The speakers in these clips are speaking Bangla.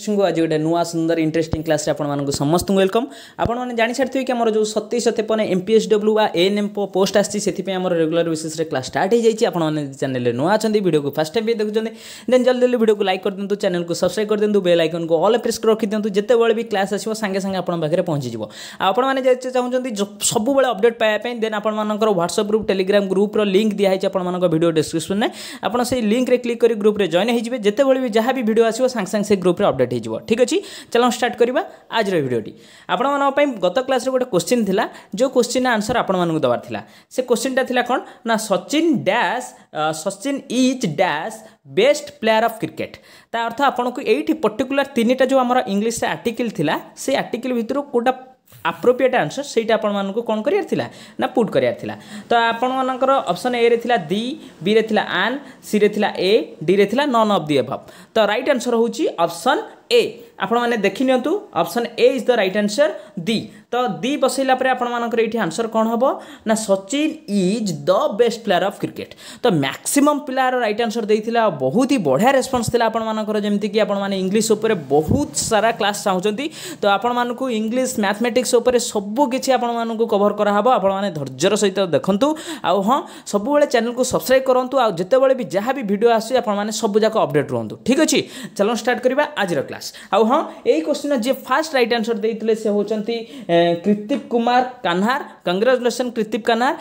सिंह आज गोटे नुआ सुंदर इंटरेस्टिंग क्लास आपको समस्त वेलकम आपने जासारे कि जो सतैश तेपन एम पी एस डब्ल्यू बा एन एम पोस्ट आसी आम बेसीस क्लास स्टार्ट होने चैनल नुआ अच्छा भिडियो को फास्ट टाइम भी देखते देन जल्दी जल्दी भिडियो को लाइक कर दिखाँ चैनल को सब्सक्राइब कर दिखाँ बेल आइकन को अल प्रेस रखी दिखाँ जितेबले भी क्लास आसो सांगे सांगे आप पाखे पहुँची आपने चाहते सबुबले अपडेट पाया देन आपर WhatsApp group Telegram group link दिखाई आप भिडियो डिस्क्रिप्सन में आप से लिंक्रे क्लिक कर ग्रुप्रे जॉइन होते जिते भी जहाँ भी भिडियो आसो सांगे सांगे से ग्रुप्रे अपडेट कंप्लीट हो ठीक अच्छे चलो स्टार्ट करवा आज भिडियोटी आपण गत क्लास गोटे क्वेश्चन था जो क्वेश्चन आंसर आपको देवार था से क्वेश्चन टाला कौन ना Sachin dash Sachin is dash best player of cricket ता अर्थ आपको ये पर्टिकुला जो आम इंग्लीश आर्टिकल था से आर्टिकल भितर कौटा आप्रोप्रिएट आंसर से कौन ना पुट कर तो आपण मानकर अप्सन ए रहा दि बी आन सी रे A D none of the above तो रईट आन्सर होप्शन ए ଆପଣମାନେ ଦେଖିନିଅନ୍ତୁ option A is the right answer ଦି ତ ଦି ବସେଇଲା ପରେ ଆପଣମାନଙ୍କର ଏଇଠି ଆନ୍ସର୍ କ'ଣ ହେବ ନା Sachin is the best player of cricket ତ ମ୍ୟାକ୍ସିମମ୍ ପିଲାର ରାଇଟ୍ ଆନ୍ସର୍ ଦେଇଥିଲା ବହୁତ ହି ବଢ଼ିଆ ରେସ୍ପନ୍ସ ଥିଲା ଆପଣମାନଙ୍କର ଯେମିତିକି ଆପଣମାନେ ଇଂଲିଶ ଉପରେ ବହୁତ ସାରା କ୍ଲାସ୍ ଚାହୁଁଛନ୍ତି ତ ଆପଣମାନଙ୍କୁ ଇଂଲିଶ ମ୍ୟାଥମେଟିକ୍ସ ଉପରେ ସବୁ କିଛି ଆପଣମାନଙ୍କୁ କଭର୍ କରାହେବ ଆପଣମାନେ ଧୈର୍ଯ୍ୟର ସହିତ ଦେଖନ୍ତୁ ଆଉ ହଁ ସବୁବେଳେ ଚ୍ୟାନେଲକୁ ସବସ୍କ୍ରାଇବ୍ କରନ୍ତୁ ଆଉ ଯେତେବେଳେ ବି ଯାହା ବି ଭିଡ଼ିଓ ଆସୁଛି ଆପଣମାନେ ସବୁଯାକ ଅପଡ଼େଟ୍ ରୁହନ୍ତୁ ଠିକ୍ ଅଛି ଚାଲନ୍ତୁ ଷ୍ଟାର୍ଟ କରିବା ଆଜିର କ୍ଲାସ୍ प्रयास आउ हाँ यही क्वेश्चन जी फास्ट रईट आनसर देते से हूँ कृतिप कुमार कान्हार कंग्राचुलेसन कृतिप कान्हार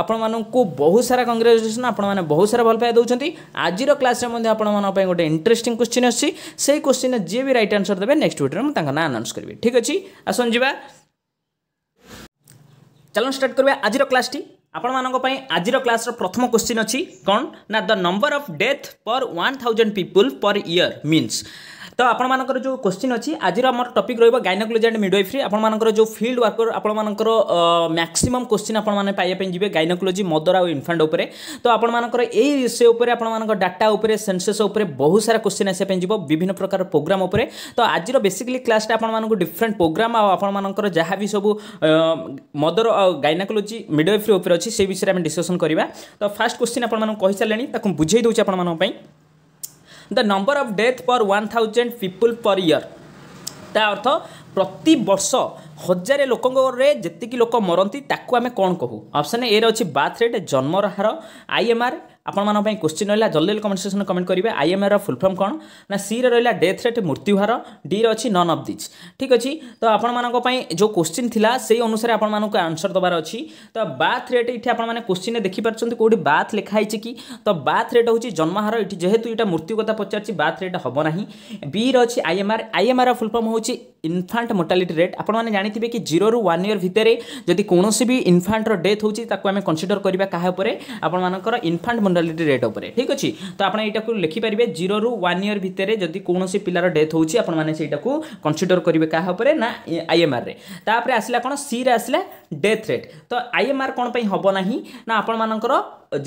आपण मानक बहुत सारा कंग्राचुलेसन आपण बहुत सारा भल पाया दौरान आज क्लास में आपण गोटे इंटरेस्टिंग क्वेश्चन अच्छी से क्वेश्चन जी भी रईट आनसर देते नेक्स्ट भिडियो में ना आनाउंस करी ठीक अच्छे आसन जी चलो स्टार्ट करवा आज क्लास टी ଆପଣମାନଙ୍କ ପାଇଁ ଆଜିର କ୍ଲାସ୍ର ପ୍ରଥମ କ୍ୱେଶ୍ଚିନ୍ ଅଛି କ'ଣ ନା the number of death per one thousand people per year means ତ ଆପଣମାନଙ୍କର ଯେଉଁ କୋଶ୍ଚିନ୍ ଅଛି ଆଜିର ଆମର ଟପିକ୍ ରହିବ ଗାଇନୋକୋଲୋଜି ଆଣ୍ଡ ମିଡ଼ୱାଇଫ୍ରି ଆପଣମାନଙ୍କର ଯେଉଁ ଫିଲ୍ଡ ୱାର୍କର ଆପଣମାନଙ୍କର ମ୍ୟାକ୍ସିମମ୍ କୋଶ୍ଚିନ୍ ଆପଣମାନେ ପାଇବା ପାଇଁ ଯିବେ ଗାଇନୋକୋଲୋଜି ମଦର ଆଉ ଇନଫାଣ୍ଟ ଉପରେ ତ ଆପଣମାନଙ୍କର ଏଇ ବିଷୟ ଉପରେ ଆପଣମାନଙ୍କର ଡାଟା ଉପରେ ସେନ୍ସସ୍ ଉପରେ ବହୁତ ସାରା କୋଶ୍ଚିନ୍ ଆସିବା ପାଇଁ ଯିବ ବିଭିନ୍ନ ପ୍ରକାର ପ୍ରୋଗ୍ରାମ୍ ଉପରେ ତ ଆଜିର ବେସିକାଲି କ୍ଲାସ୍ଟା ଆପଣମାନଙ୍କୁ ଡିଫରେଣ୍ଟ ପ୍ରୋଗ୍ରାମ୍ ଆଉ ଆପଣମାନଙ୍କର ଯାହା ବି ସବୁ ମଦର ଆଉ ଗାଇନାକୋଲୋଜି ମିଡ଼ୱାଇଫ୍ରି ଉପରେ ଅଛି ସେ ବିଷୟରେ ଆମେ ଡିସ୍କସନ୍ କରିବା ତ ଫାର୍ଷ୍ଟ କୋଶ୍ଚିନ୍ ଆପଣମାନଙ୍କୁ କହିସାରିଲେଣି ତାକୁ ବୁଝେଇ ଦେଉଛି ଆପଣମାନଙ୍କ ପାଇଁ the number of death per one thousand people per year ତା ଅର୍ଥ ପ୍ରତିବର୍ଷ ହଜାରେ ଲୋକଙ୍କରେ ଯେତିକି ଲୋକ ମରନ୍ତି ତାକୁ ଆମେ କ'ଣ କହୁ ଅପସନ୍ ଏରେ ଅଛି ବାର୍ଥ ରେଟ୍ ଜନ୍ମର ହାର ଆଇ ଏମ୍ ଆର୍ ଆପଣମାନଙ୍କ ପାଇଁ କୋଶ୍ଚିନ୍ ରହିଲା ଜଲ୍ଦି ଜଲ୍ଦି କମେଣ୍ଟ ସେକ୍ସନ୍ରେ କମେଣ୍ଟ କରିବେ ଆଇଏମ୍ଏର ଫୁଲ୍ ଫର୍ମ କ'ଣ ନା ସିରେ ରହିଲା ଡେଥ୍ ରେଟ୍ ମୃତ୍ୟୁହାର ଡିରେ ଅଛି ନନ୍ ଅଫ୍ ଦିଜ୍ ଠିକ୍ ଅଛି ତ ଆପଣମାନଙ୍କ ପାଇଁ ଯେଉଁ କୋଶ୍ଚିନ୍ ଥିଲା ସେଇ ଅନୁସାରେ ଆପଣମାନଙ୍କୁ ଆନ୍ସର୍ ଦେବାର ଅଛି ତ ବାଥ୍ ରେଟ୍ ଏଠି ଆପଣମାନେ କୋଶ୍ଚିନ୍ରେ ଦେଖିପାରୁଛନ୍ତି କେଉଁଠି ବାଥ୍ ଲେଖା ହେଇଛି କି ତ ବାଥ୍ ରେଟ୍ ହେଉଛି ଜନ୍ମହାର ଏଠି ଯେହେତୁ ଏଇଟା ମୃତ୍ୟୁ କଥା ପଚାରିଛି ବାଥ୍ ରେଟ୍ ହେବ ନାହିଁ ବିରେ ଅଛି ଆଇଏମ୍ଆର୍ ଆଇଏମ୍ଆର୍ର ଫୁଲ୍ ଫର୍ମ ହେଉଛି ইনফাট মোর্টালিটি রেট আপনার জাঁথিবে কি জিরো রু ওয়ান ইয়র ভিতরে যদি কৌশি বি ইনফাটর ডেথ হচ্ছে তাকে আমি কনসিডর করা কাহা উপরে আপনার ইনফাট মুন্ডালিটি রেট উপরে ঠিক আছে তো আপনার এইটা লিখিপারে জিরো রু ওয়ান ইয়র ভিতরে যদি কৌশি পিলার ডেথ হচ্ছে আপনার সেইটা কনসিডর করবে কাহা উপরে না আইএমআর্রে তাপরে আসলে কোণ সিরে আসলে ডেথ রেট তো আইএমআর কোণ পাই হব না না আপনার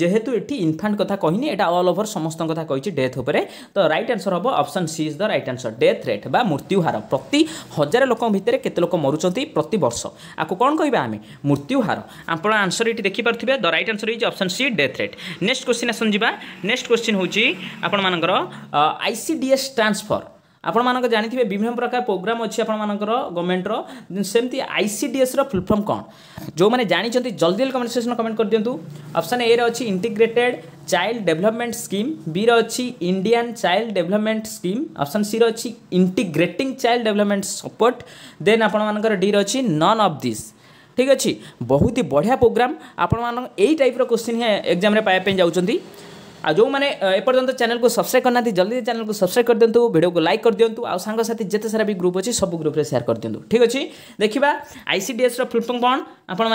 যেহেতু এটি ইনফান্ট কথা কহিনি এটা অল ওভর সমস্ত কথা কইছি ডেথ উপরে তো রাইট আনসর হব option C is the right answer death rate বা মৃত্যু হার প্রতি হাজার লোক ভিতরে কেতে লোক মরুচন্তি প্রতি বর্ষ আকু কোণ কহবা আমি মৃত্যু হার আপনার আনসর এটি দেখিপারে the right answer is option C death rate next question আসুন যা নেক্সট কোশ্চিন হচ্ছে আপনার আইসিডিএস ট্রান্সফর ଆପଣମାନଙ୍କ ଜାଣିଥିବେ ବିଭିନ୍ନ ପ୍ରକାର ପ୍ରୋଗ୍ରାମ୍ ଅଛି ଆପଣମାନଙ୍କର ଗଭର୍ଣ୍ଣମେଣ୍ଟର ସେମିତି ଆଇ ସି ଡି ଏସ୍ର ଫୁଲ୍ ଫର୍ମ କ'ଣ ଯେଉଁମାନେ ଜାଣିଛନ୍ତି ଜଲ୍ଦି ଜଲ୍ଦି କମେଣ୍ଟ ସେକ୍ସନ୍ କମେଣ୍ଟ କରିଦିଅନ୍ତୁ ଅପସନ୍ ଏରେ ଅଛି ଇଣ୍ଟିଗ୍ରେଟେଡ୍ ଚାଇଲ୍ଡ ଡେଭଲପମେଣ୍ଟ ସ୍କିମ୍ ବିର ଅଛି Indian child development scheme option ସିର ଅଛି integrating child development support then ଆପଣମାନଙ୍କର ଡିର ଅଛି ନନ୍ ଅଫ୍ ଦିସ୍ ଠିକ୍ ଅଛି ବହୁତ ହି ବଢ଼ିଆ ପ୍ରୋଗ୍ରାମ୍ ଆପଣମାନଙ୍କ ଏଇ ଟାଇପ୍ର କୋଶ୍ଚିନ୍ ହିଁ ଏକ୍ଜାମ୍ରେ ପାଇବା ପାଇଁ ଯାଉଛନ୍ତି आ जो मैंने एपर्यंत चैनल को सब्सक्राइब करना जल्दी चैनल को सब्सक्राइब कर दिंतु भिडियो को लाइक कर दिंतु आ सांगसाथी जिते सारा भी ग्रुप अच्छी सब ग्रुप में कर दिंतु ठीक अच्छे देखा आईसीडीएस फुल फर्म कौन आपण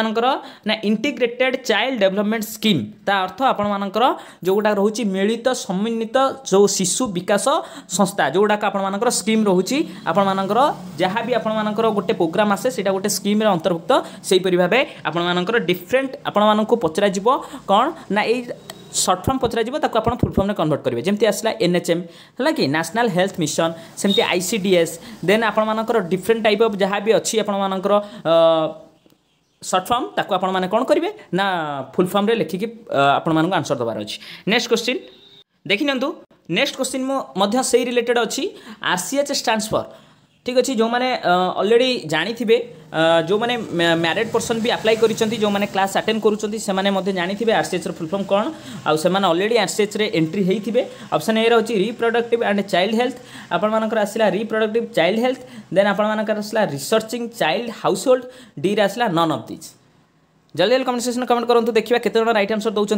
ना इंटीग्रेटेड चाइल्ड डेभलपमेंट स्कीम ता अर्थ आपण मानकर जोटा रोचे मिलित समन्वित जो शिशु विकास संस्था जो आपण मानकर स्कीम रोचे आपण मानकर जहाँ भी आपर मानकर गोटे प्रोग्राम आसे सेटा गोटे स्कीम अंतर्भुक्त से हीपरी आपण आपर डिफरेन्ट आपण मानक पचरा कौन ना य ସର୍ଟ ଫର୍ମ ପଚରାଯିବ ତାକୁ ଆପଣ ଫୁଲ୍ ଫର୍ମରେ କନଭର୍ଟ କରିବେ ଯେମିତି ଆସିଲା ଏନ୍ ଏଚ୍ ଏମ୍ ହେଲା କି ନ୍ୟାସନାଲ୍ ହେଲ୍ଥ ମିଶନ ସେମିତି I C D S then ଆପଣମାନଙ୍କର ଡିଫରେଣ୍ଟ ଟାଇପ୍ ଅଫ୍ ଯାହା ବି ଅଛି ଆପଣମାନଙ୍କର ସର୍ଟ ଫର୍ମ ତାକୁ ଆପଣମାନେ କ'ଣ କରିବେ ନା ଫୁଲ୍ ଫର୍ମରେ ଲେଖିକି ଆପଣମାନଙ୍କୁ ଆନ୍ସର ଦେବାର ଅଛି ନେକ୍ସଟ କ୍ୱେଶ୍ଚିନ୍ ଦେଖିନିଅନ୍ତୁ ନେକ୍ସଟ କ୍ୱେଶ୍ଚିନ୍ ମୁଁ ମଧ୍ୟ ସେଇ ରିଲେଟେଡ୍ ଅଛି R C H stands for ঠিক আছে যে অলরেডি জাঁথিবে যে ম্যারিড পর্সন বি আপ্লাই করছেন যে ক্লাস আটেন্ড করছেন সে জাঁথিবে আরসিএচর ফুলফর্ম কম আলরেডি আরসিএচরে এন্ট্রি হয়েছে অপসন এ রয়েছে রিপ্রডক্টিভ আন্ড চাইল্ড হেলথ আপনার আসলা রিপ্রডক্টিভ চাইল্ড হেলথ দেন আপনার আসলা রিসর্চিং চাইল্ড হাউস হোল্ড ডিরে আসলা নন অফ দিজ জলদি জলদি কমেন্ট সেকশন কমেন্ট করতে দেখা কত জন রাইট আনসর দৌঁচ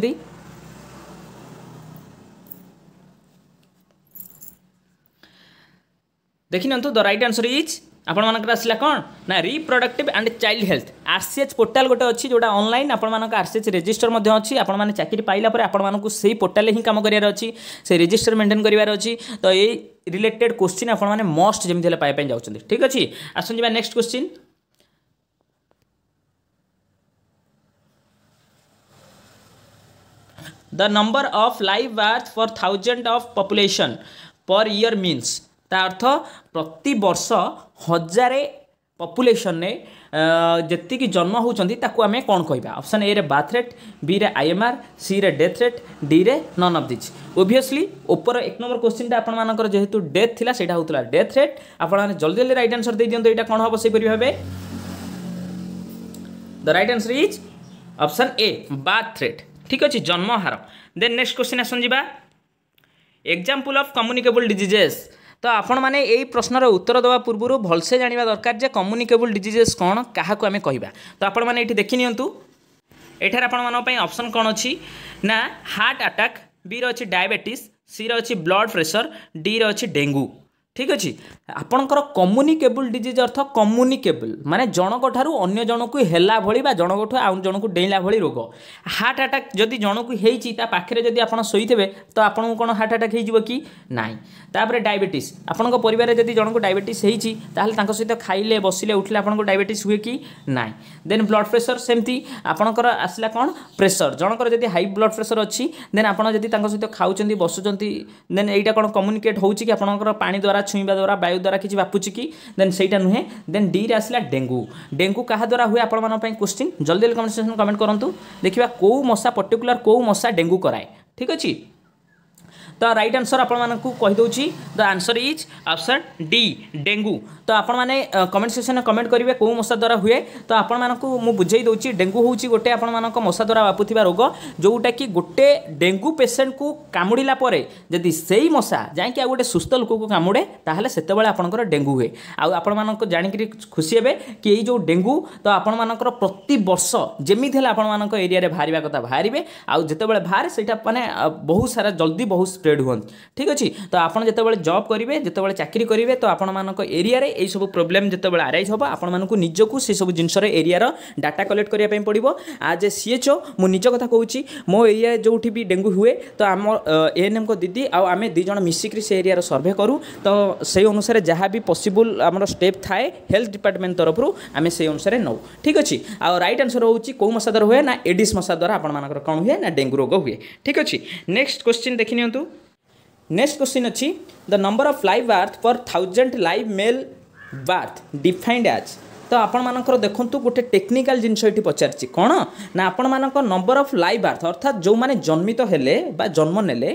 ଦେଖିନିଅନ୍ତୁ ଦ ରାଇଟ୍ ଆନ୍ସର୍ ଇଜ୍ ଆପଣମାନଙ୍କର ଆସିଲା କ'ଣ ନା reproductive and child health R C H portal ଗୋଟେ ଅଛି ଯେଉଁଟା ଅନଲାଇନ୍ ଆପଣମାନଙ୍କ ଆର୍ ସି ଏଚ୍ ରେଜିଷ୍ଟର ମଧ୍ୟ ଅଛି ଆପଣମାନେ ଚାକିରି ପାଇଲା ପରେ ଆପଣମାନଙ୍କୁ ସେଇ ପୋର୍ଟାଲ୍ରେ ହିଁ କାମ କରିବାର ଅଛି ସେ ରେଜିଷ୍ଟର ମେଣ୍ଟେନ୍ କରିବାର ଅଛି ତ ଏଇ ରିଲେଟେଡ୍ କୋଶ୍ଚିନ୍ ଆପଣମାନେ ମଷ୍ଟ ଯେମିତି ହେଲେ ପାଇବା ପାଇଁ ଯାଉଛନ୍ତି ଠିକ୍ ଅଛି ଆସନ୍ତୁ ଯିବା next question the number of live birth for thousand of population per year means ତା ଅର୍ଥ ପ୍ରତିବର୍ଷ ହଜାରେ ପପୁଲେସନରେ ଯେତିକି ଜନ୍ମ ହେଉଛନ୍ତି ତାକୁ ଆମେ କ'ଣ କହିବା ଅପସନ୍ ଏରେ ବାର୍ଥ ରେଟ୍ ବିରେ ଆଇଏମ୍ଆର୍ ସିରେ ଡେଥ୍ ରେଟ୍ ଡିରେ ନନ୍ ଅଫ୍ ଦିଜ୍ ଓଭିୟସ୍ଲି ଉପର ଏକ ନମ୍ବର କୋଶ୍ଚିନ୍ଟା ଆପଣମାନଙ୍କର ଯେହେତୁ ଡେଥ୍ ଥିଲା ସେଇଟା ହେଉଥିଲା ଡେଥ୍ ରେଟ୍ ଆପଣମାନେ ଜଲ୍ଦି ଜଲ୍ଦି ରାଇଟ୍ ଆନ୍ସର୍ ଦେଇଦିଅନ୍ତୁ ଏଇଟା କ'ଣ ହେବ ସେହିପରି ଭାବେ the right answer is option A birth rate ଠିକ୍ ଅଛି ଜନ୍ମ ହାର ଦେନ୍ ନେକ୍ସଟ କୋଶ୍ଚିନ୍ ଆସନ୍ ଯିବା ଏକ୍ଜାମ୍ପଲ୍ ଅଫ୍ କମ୍ୟୁନିକେବୁଲ୍ ଡିଜିଜେସ୍ ତ ଆପଣମାନେ ଏଇ ପ୍ରଶ୍ନର ଉତ୍ତର ଦେବା ପୂର୍ବରୁ ଭଲସେ ଜାଣିବା ଦରକାର ଯେ କମ୍ୟୁନିକେବୁଲ୍ ଡିଜିଜେସ୍ କ'ଣ କାହାକୁ ଆମେ କହିବା ତ ଆପଣମାନେ ଏଇଠି ଦେଖିନିଅନ୍ତୁ ଏଠାରେ ଆପଣମାନଙ୍କ ପାଇଁ ଅପସନ୍ କ'ଣ ଅଛି ନା ହାର୍ଟ ଆଟାକ୍ ବିର ଅଛି ଡାଇବେଟିସ୍ ସିର ଅଛି ବ୍ଲଡ଼ ପ୍ରେସର ଡିର ଅଛି ଡେଙ୍ଗୁ ঠিক ଅଛି ଆପଣଙ୍କର କମ୍ୟୁନିକେବୁଲ୍ ଡିଜିଜ୍ ଅର୍ଥ କମ୍ୟୁନିକେବୁଲ୍ ମାନେ ଜଣଙ୍କ ଠାରୁ ଅନ୍ୟ ଜଣକୁ ହେଲା ଭଳି ବା ଜଣଙ୍କଠୁ ଆଉ ଜଣକୁ ଡେଇଁଲା ଭଳି ରୋଗ ହାର୍ଟ ଆଟାକ୍ ଯଦି ଜଣକୁ ହେଇଛି ତା ପାଖରେ ଯଦି ଆପଣ ଶୋଇଥିବେ ତ ଆପଣଙ୍କୁ କ'ଣ ହାର୍ଟ ଆଟାକ୍ ହେଇଯିବ କି ନାହିଁ ତାପରେ ଡାଇବେଟିସ୍ ଆପଣଙ୍କ ପରିବାରରେ ଯଦି ଜଣଙ୍କୁ ଡାଇବେଟିସ୍ ହେଇଛି ତାହେଲେ ତାଙ୍କ ସହିତ ଖାଇଲେ ବସିଲେ ଉଠିଲେ ଆପଣଙ୍କୁ ଡାଇବେଟିସ୍ ହୁଏ କି ନାହିଁ ଦେନ୍ ବ୍ଲଡ଼ ପ୍ରେସର ସେମିତି ଆପଣଙ୍କର ଆସିଲା କ'ଣ ପ୍ରେସର ଜଣଙ୍କର ଯଦି ହାଇ ବ୍ଲଡ଼ ପ୍ରେସର ଅଛି ଦେନ୍ ଆପଣ ଯଦି ତାଙ୍କ ସହିତ ଖାଉଛନ୍ତି ବସୁଛନ୍ତି ଦେନ୍ ଏଇଟା କ'ଣ କମ୍ୟୁନିକେଟ୍ ହେଉଛି କି ଆପଣଙ୍କର ପାଣି ଦ୍ୱାରା ଛୁଇଁବା ଦ୍ୱାରା ବାୟୁ ଦ୍ୱାରା କିଛି ବାପୁଛି କି ଦେନ୍ ସେଇଟା ନୁହେଁ ଦେନ୍ ଡିରେ ଆସିଲା ଡେଙ୍ଗୁ ଡେଙ୍ଗୁ କାହା ଦ୍ୱାରା ହୁଏ ଆପଣମାନଙ୍କ ପାଇଁ କ୍ୱେଶ୍ଚିନ୍ ଜଲ୍ଦି ଜଲ୍ଦି କମେଣ୍ଟ ସେକ୍ସନ୍ କମେଣ୍ଟ କରନ୍ତୁ ଦେଖିବା କେଉଁ ମଶା ପର୍ଟିକୁଲାର କେଉଁ ମଶା ଡେଙ୍ଗୁ କରାଏ ଠିକ୍ ଅଛି ତ ରାଇଟ୍ ଆନ୍ସର୍ ଆପଣମାନଙ୍କୁ କହିଦେଉଛି the answer is option D dengue ତ ଆପଣମାନେ କମେଣ୍ଟ ସେକ୍ସନରେ କମେଣ୍ଟ କରିବେ କେଉଁ ମଶା ଦ୍ୱାରା ହୁଏ ତ ଆପଣମାନଙ୍କୁ ମୁଁ ବୁଝାଇ ଦେଉଛି ଡେଙ୍ଗୁ ହେଉଛି ଗୋଟେ ଆପଣମାନଙ୍କ ମଶା ଦ୍ୱାରା ବ୍ୟାପୁଥିବା ରୋଗ ଯେଉଁଟାକି ଗୋଟେ ଡେଙ୍ଗୁ ପେସେଣ୍ଟକୁ କାମୁଡ଼ିଲା ପରେ ଯଦି ସେଇ ମଶା ଯାଇକି ଆଉ ଗୋଟେ ସୁସ୍ଥ ଲୋକକୁ କାମୁଡ଼େ ତାହେଲେ ସେତେବେଳେ ଆପଣଙ୍କର ଡେଙ୍ଗୁ ହୁଏ ଆଉ ଆପଣମାନଙ୍କ ଜାଣିକିରି ଖୁସି ହେବେ କି ଏଇ ଯେଉଁ ଡେଙ୍ଗୁ ତ ଆପଣମାନଙ୍କର ପ୍ରତିବର୍ଷ ଯେମିତି ହେଲେ ଆପଣମାନଙ୍କ ଏରିଆରେ ବାହାରିବା କଥା ବାହାରିବେ ଆଉ ଯେତେବେଳେ ବାହାରେ ସେଇଟା ମାନେ ବହୁତ ସାରା ଜଲ୍ଦି ବହୁତ ସ୍ପ୍ରେଡ୍ ହୁଅନ୍ତି ଠିକ୍ ଅଛି ତ ଆପଣ ଯେତେବେଳେ ଜବ୍ କରିବେ ଯେତେବେଳେ ଚାକିରି କରିବେ ତ ଆପଣମାନଙ୍କ ଏରିଆରେ এইসব প্রবলেম যেতিবা আরাইজ হবা আপন মানক নিজক কো সেইসব জিনসৰ এৰিয়াৰ ডাটা কালেকট কৰি পাই পঢ়িবো আজ এ সিএইচও মই নিজ কথা কওচি মই এৰিয়া যোঠী বি ডেঙ্গু হুই তো আমৰ এএনএমক দি দি আৰু আমি দুইজন মিছি কি সেই এৰিয়াৰ সার্ভে কৰু তো সেই অনুসৰে জহা বি পছিবল আমাৰ স্টেপ ঠায় হেলথ ডিপাৰ্টমেন্টৰ তৰফৰু আমি সেই অনুসৰে নউ ঠিক আছে আৰু ৰাইট আনসার হউচি কোম মছাদৰ হে না এডিস মছাদৰ আপোন মানক কোন হে না ডেঙ্গু ৰোগ হুই ঠিক আছে নেক্সট কোৱেশ্চন দেখি নিওঁতু নেক্সট কোৱেশ্চন আছে the number of fly birth for 1000 live male birth defined as ତ ଆପଣମାନଙ୍କର ଦେଖନ୍ତୁ ଗୋଟେ ଟେକ୍ନିକାଲ ଜିନିଷ ଏଠି ପଚାରିଛି କ'ଣ ନା ଆପଣମାନଙ୍କ ନମ୍ବର ଅଫ୍ ଲାଇଭ୍ ବାର୍ଥ ଅର୍ଥାତ୍ ଯେଉଁମାନେ ଜନ୍ମିତ ହେଲେ ବା ଜନ୍ମ ନେଲେ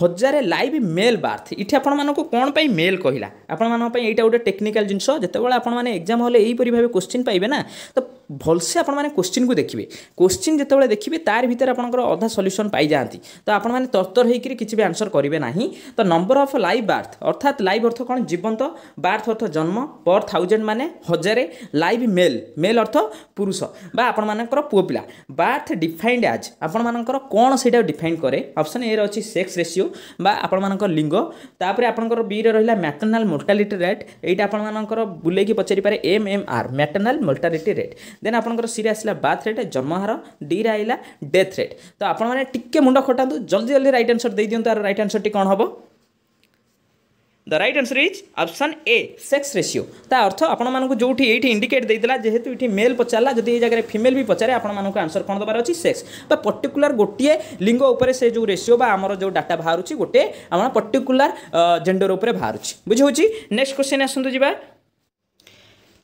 ହଜାରେ ଲାଇଭ୍ ମେଲ୍ ବାର୍ଥ ଏଠି ଆପଣମାନଙ୍କୁ କ'ଣ ପାଇଁ ମେଲ୍ କହିଲା ଆପଣମାନଙ୍କ ପାଇଁ ଏଇଟା ଗୋଟେ ଟେକ୍ନିକାଲ୍ ଜିନିଷ ଯେତେବେଳେ ଆପଣମାନେ ଏକ୍ଜାମ୍ ହଲ୍ରେ ଏହିପରି ଭାବେ କୋଶ୍ଚିନ୍ ପାଇବେ ନା ତ ଭଲସେ ଆପଣମାନେ କୋଶ୍ଚିନ୍କୁ ଦେଖିବେ କୋଶ୍ଚିନ୍ ଯେତେବେଳେ ଦେଖିବେ ତାରି ଭିତରେ ଆପଣଙ୍କର ଅଧା ସଲ୍ୟୁସନ୍ ପାଇଯାଆନ୍ତି ତ ଆପଣମାନେ ତରତର ହେଇକରି କିଛି ବି ଆନ୍ସର୍ କରିବେ ନାହିଁ ତ ନମ୍ବର ଅଫ୍ ଲାଇଭ୍ ବାର୍ଥ ଅର୍ଥାତ୍ ଲାଇଭ୍ ଅର୍ଥ କ'ଣ ଜୀବନ୍ତ ବାର୍ଥ ଅର୍ଥ ଜନ୍ମ ପର୍ ଥାଉଜେଣ୍ଡ ମାନେ ହଜାରେ ଲାଇଭ୍ ମେଲ୍ ମେଲ୍ ଅର୍ଥ ପୁରୁଷ ବା ଆପଣମାନଙ୍କର ପୁଅ ପିଲା ବାର୍ଥ ଡିଫାଇଣ୍ଡ ଆଜ୍ ଆପଣମାନଙ୍କର କ'ଣ ସେଇଟା ଡିଫାଇଣ୍ଡ କରେ ଅପସନ୍ ଏରେ ଅଛି ସେକ୍ସ ରେସିଓ রেସିଓ বা ଆପଣମାନଙ୍କର ଲିଙ୍ଗ ତାପରେ ଆପଣଙ୍କର ବିରେ ରହିଲା ମ୍ୟାଟର୍ନାଲ୍ ମୋର୍ଟାଲିଟି ରେଟ୍ ଏଇଟା ଆପଣମାନଙ୍କର ବୁଲେଇକି ପଚାରିପାରେ M M R maternal mortality rate then ଆପଣଙ୍କର ସିରେ ଆସିଲା ବାଥ୍ ରେଟ୍ ଜନ୍ମହାର ଡିରେ ଆସିଲା ଡେଥ୍ ରେଟ୍ ତ ଆପଣମାନେ ଟିକେ ମୁଣ୍ଡ ଖଟାନ୍ତୁ ଜଲ୍ଦି ଜଲ୍ଦି ରାଇଟ୍ ଆନ୍ସର୍ ଦେଇଦିଅନ୍ତୁ ଆର ରାଇଟ୍ ଆନ୍ସର୍ଟି କ'ଣ ହେବ the right answer is option A sex ratio তা অর্থ আপনার যেটি এইটি ইন্ডিকেট দিয়েছিল যেহেতু এটি মেল পচারা যদি এই জায়গায় ফিমেল বি পচারে আপনার আনসর কোণ দেবার অনেক সেক্স বা পর্টিকুলার গোটিয়ে লিঙ্গ উপরে সে যে রেসিও বা আমার যে ডাটা বাহুছি গোটে আমার পর্টিকুলার জেন্ডর উপরে বাহুছি বুঝি হচ্ছে নেক্সট কোশ্চেন আসন্তু যা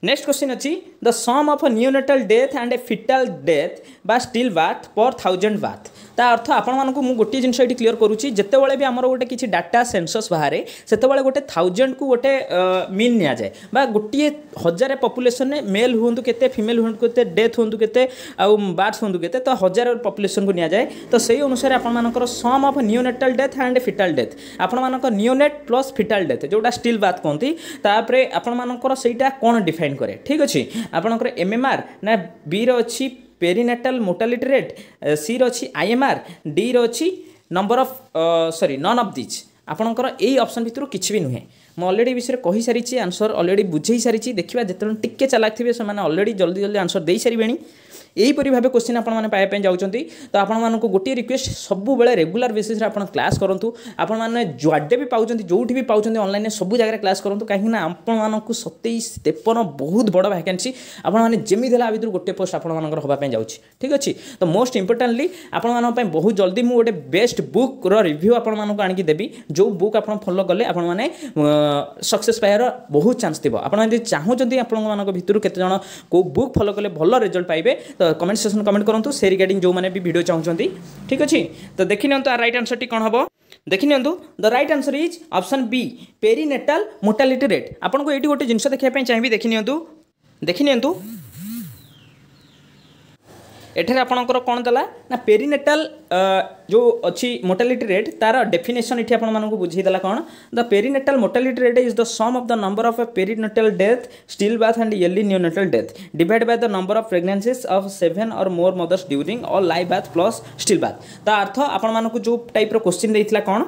নেক্সট কোশ্চিন ଅଛି the sum of neonatal death and a fetal death ବା still birth per thousand birth ତା ଅର୍ଥ ଆପଣମାନଙ୍କୁ ମୁଁ ଗୋଟିଏ ଜିନିଷ ଏଠି କ୍ଲିଅର କରୁଛି ଯେତେବେଳେ ବି ଆମର ଗୋଟେ କିଛି ଡାଟା ସେନ୍ସସ୍ ବାହାରେ ସେତେବେଳେ ଗୋଟେ ଥାଉଜେଣ୍ଡକୁ ଗୋଟେ ମିନ୍ ନିଆଯାଏ ବା ଗୋଟିଏ ହଜାରେ ପପୁଲେସନରେ ମେଲ୍ ହୁଅନ୍ତୁ କେତେ ଫିମେଲ୍ ହୁଅନ୍ତୁ କେତେ ଡେଥ୍ ହୁଅନ୍ତୁ କେତେ ଆଉ ବାର୍ଥ ହୁଅନ୍ତୁ କେତେ ତ ହଜାରେ ପପୁଲେସନକୁ ନିଆଯାଏ ତ ସେଇ ଅନୁସାରେ ଆପଣମାନଙ୍କର sum of neonatal death and fetal death ଆପଣମାନଙ୍କ ନିଓନେଟ୍ ପ୍ଲସ୍ ଫିଟାଲ୍ ଡେଥ୍ ଯେଉଁଟା ଷ୍ଟିଲ୍ ବାଥ୍ କହନ୍ତି ତାପରେ ଆପଣମାନଙ୍କର ସେଇଟା କ'ଣ ଡିଫାଇନ୍ କରେ ଠିକ୍ ଅଛି ଆପଣଙ୍କର ଏମ୍ଏମ୍ଆର୍ ନା ବିର ଅଛି পেরিନାଟାଲ ମୋର୍ଟାଲିଟି ରେଟ୍ ସିର ଅଛି ଆଇଏମ୍ଆର୍ ଡିର ଅଛି number of sorry none of these ଆପଣଙ୍କର ଏଇ ଅପସନ୍ ଭିତରୁ କିଛି ବି ନୁହେଁ ମୁଁ ଅଲରେଡ଼ି ବିଷୟରେ କହିସାରିଛି ଆନ୍ସର୍ ଅଲରେଡ଼ି ବୁଝେଇ ସାରିଛି ଦେଖିବା ଯେତେବେଳେ ଟିକେ ଚାଲାକ୍ ଥିବେ ସେମାନେ ଅଲରେଡ଼ି ଜଲ୍ଦି ଜଲ୍ଦି ଆନ୍ସର୍ ଦେଇସାରିବେଣି ଏହିପରି ଭାବେ କୋଶ୍ଚିନ୍ ଆପଣମାନେ ପାଇବା ପାଇଁ ଯାଉଛନ୍ତି ତ ଆପଣମାନଙ୍କୁ ଗୋଟିଏ ରିକ୍ୱେଷ୍ଟ ସବୁବେଳେ ରେଗୁଲାର ବେସିସ୍ରେ ଆପଣ କ୍ଲାସ୍ କରନ୍ତୁ ଆପଣମାନେ ଯୁଆଡ଼େ ବି ପାଉଛନ୍ତି ଯେଉଁଠି ବି ପାଉଛନ୍ତି ଅନଲାଇନ୍ରେ ସବୁ ଜାଗାରେ କ୍ଲାସ୍ କରନ୍ତୁ କାହିଁକିନା ଆପଣମାନଙ୍କୁ ସତେଇଶ ତେପନ ବହୁତ ବଡ଼ ଭ୍ୟାକେନ୍ସି ଆପଣମାନେ ଯେମିତି ହେଲା ଭିତରୁ ଗୋଟିଏ ପୋଷ୍ଟ ଆପଣମାନଙ୍କର ହେବା ପାଇଁ ଯାଉଛି ଠିକ୍ ଅଛି ତ ମୋଷ୍ଟ ଇମ୍ପୋର୍ଟାଣ୍ଟଲି ଆପଣମାନଙ୍କ ପାଇଁ ବହୁତ ଜଲ୍ଦି ମୁଁ ଗୋଟେ ବେଷ୍ଟ ବୁକ୍ର ରିଭ୍ୟୁ ଆପଣମାନଙ୍କୁ ଆଣିକି ଦେବି ଯେଉଁ ବୁକ୍ ଆପଣ ଫଲୋ କଲେ ଆପଣମାନେ ସକ୍ସେସ୍ ପାଇବାର ବହୁତ ଚାନ୍ସ ଥିବ ଆପଣ ଯଦି ଚାହୁଁଛନ୍ତି ଆପଣମାନଙ୍କ ଭିତରୁ କେତେଜଣ କେଉଁ ବୁକ୍ ଫଲୋ କଲେ ଭଲ ରେଜଲ୍ଟ ପାଇବେ तो कमेंट सेक्शन कमेंट करूँ से रिगार्डिंग जो मैंने भी भिडियो चाहूँ ठीक अच्छे तो देखी नि रईट आनसर टी कौन हम देखी नि right answer is option B perinatal mortality rate आपको ये गोटे जिनस देखापी चाहिए देखी नि देखी नि এঠারে আপোনক কোন দেলা না পেরিনেটাল যো অছি মর্টালিটি রেট তার ডেফিনিশন ইটি আপোন মানক বুজাই দেলা কোন the perinatal mortality rate is the sum of the number of a perinatal death still birth and early neonatal death divide by the number of pregnancies of seven or more mothers during all live birth plus still birth তা অর্থ আপোন মানক যো টাইপৰ কোয়েশ্চন দেইতলা কোন